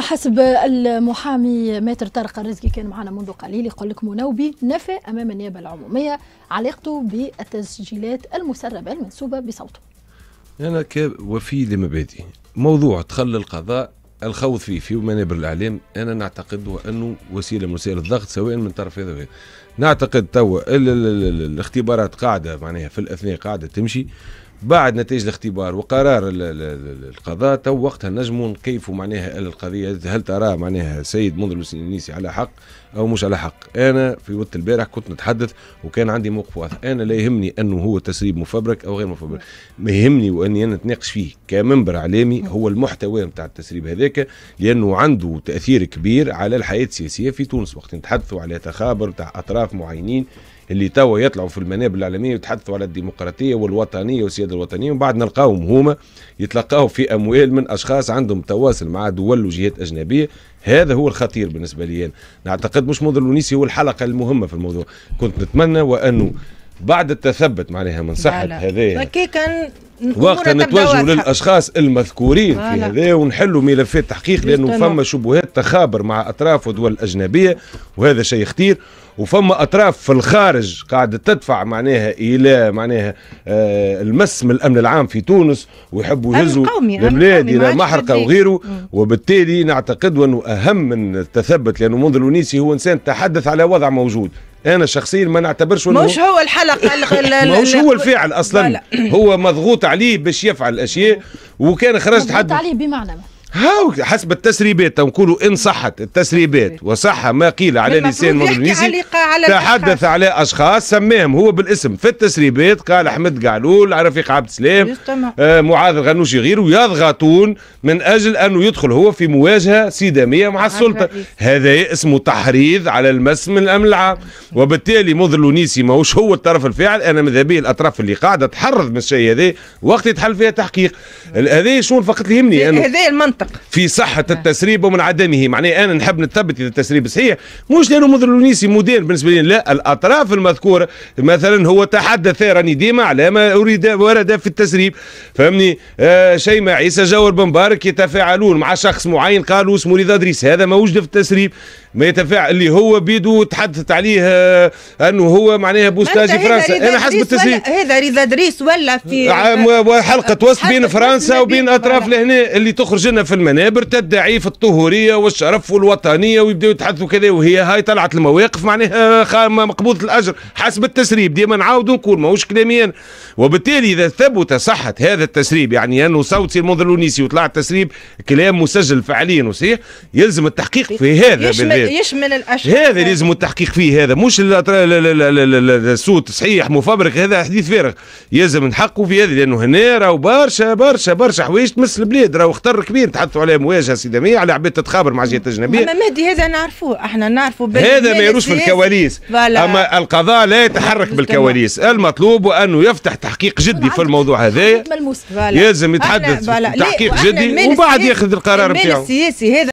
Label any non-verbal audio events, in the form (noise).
وحسب المحامي ماتر طارق الرزقي كان معنا منذ قليل يقول لك منوبي نفى امام النيابه العموميه علاقته بالتسجيلات المسربه المنسوبه بصوته. انا كوفي لمبادئي، موضوع تخلى القضاء الخوض فيه في منابر الاعلام انا نعتقد انه وسيله من وسائل الضغط سواء من طرف هذا وهذا. نعتقد توا الاختبارات قاعده معناها في الاثناء قاعده تمشي بعد نتائج الاختبار وقرار القضاء تو وقتها نجموا نكيفوا معناها القضيه هل ترى معناها السيد منذر السنيسي على حق او مش على حق انا في وقت البارح كنت نتحدث وكان عندي موقف واضح انا لا يهمني انه هو تسريب مفبرك او غير مفبرك ما يهمني واني انا نتناقش فيه كمنبر اعلامي هو المحتوى نتاع التسريب هذاك لانه عنده تاثير كبير على الحياه السياسيه في تونس وقت نتحدثوا على تخابر تاع اطراف معينين اللي توا يطلعوا في المنابر الاعلاميه ويتحدثوا على الديمقراطيه والوطنيه والسياده الوطنيه وبعد نلقاهم هما يتلقاو في اموال من اشخاص عندهم تواصل مع دول وجهات اجنبيه هذا هو الخطير بالنسبه لي أنا. نعتقد مش موضوع الونيسي هو الحلقه المهمه في الموضوع كنت نتمنى وانه بعد التثبت معناها من صحه كان وقت نتوجهوا للاشخاص المذكورين في هذا ونحلوا ملفات تحقيق لانه فما شبهات تخابر مع اطراف ودول اجنبيه وهذا شيء خطير وفما اطراف في الخارج قاعده تدفع معناها الى معناها آه المس من الامن العام في تونس ويحبوا يهزوا البلاد الى محرقه وغيره وبالتالي نعتقد انه اهم من التثبت لانه منذ الونيسي هو انسان تحدث على وضع موجود انا شخصيا ما نعتبرش انه مش هو الحلقه (laughs) مش هو الفاعل اصلا هو مضغوط عليه باش يفعل الاشياء وكان خرجت حد مضغوط عليه بمعنى هاو حسب التسريبات نقولوا ان صحت التسريبات وصح ما قيل على لسان مدرنيسي تحدث على اشخاص سماهم هو بالاسم في التسريبات قال احمد قعلول رفيق عبد السلام آه معاذ الغنوشي غيره يضغطون من اجل انه يدخل هو في مواجهه سيداميه مع السلطه هذا اسمه تحريض على المس من الامن العام وبالتالي مضر لونيسي ماهوش هو الطرف الفاعل انا ماذا به الاطراف اللي قاعده تحرض من الشيء هذا وقت يتحل فيها تحقيق هذا شنو فقط اللي يهمني هذا المنطق منطق في صحه نعم. التسريب ومن عدمه معني انا نحب نثبت اذا التسريب صحيح مش لانه منذر مدير بالنسبه لي لا الاطراف المذكوره مثلا هو تحدث راني ديما على ما اريد ورد في التسريب فهمني آه شيء عيسى جاور بن مبارك يتفاعلون مع شخص معين قالوا اسمه رضا ادريس هذا ما وجد في التسريب ما يتفاعل اللي هو بيدو تحدثت عليه آه انه هو معناها بوستاجي فرنسا انا حسب التسريب هذا رضا ادريس ولا في حلقه وسط بين فرنسا وبين اطراف لهنا اللي تخرج لنا في المنابر تدعي في الطهوريه والشرف والوطنيه ويبداو يتحدثوا كذا وهي هاي طلعت المواقف معناها مقبوضه الاجر حسب التسريب ديما نعاود نقول ماهوش كلامي انا وبالتالي اذا ثبت صحه هذا التسريب يعني انه صوت سير المنذر الونيسي وطلع التسريب كلام مسجل فعليا وصحيح يلزم التحقيق في هذا يشمل يشمل الاشهر هذا يلزم التحقيق فيه هذا مش الصوت صحيح مفبرك هذا حديث فارغ يلزم نحقه في هذا لانه هنا راهو برشا برشا برشا حوايج تمس البلاد راهو خطر كبير تحدثوا عليه مواجهه سدميه على عباد تتخابر مع جهات اجنبيه اما مهدي هذا نعرفوه احنا نعرفوا هذا ما يروش في الكواليس اما القضاء لا يتحرك بالكواليس المطلوب انه يفتح تحقيق جدي في الموضوع هذا يلزم يتحدث تحقيق جدي وبعد ياخذ القرار بتاعه. السياسي هذا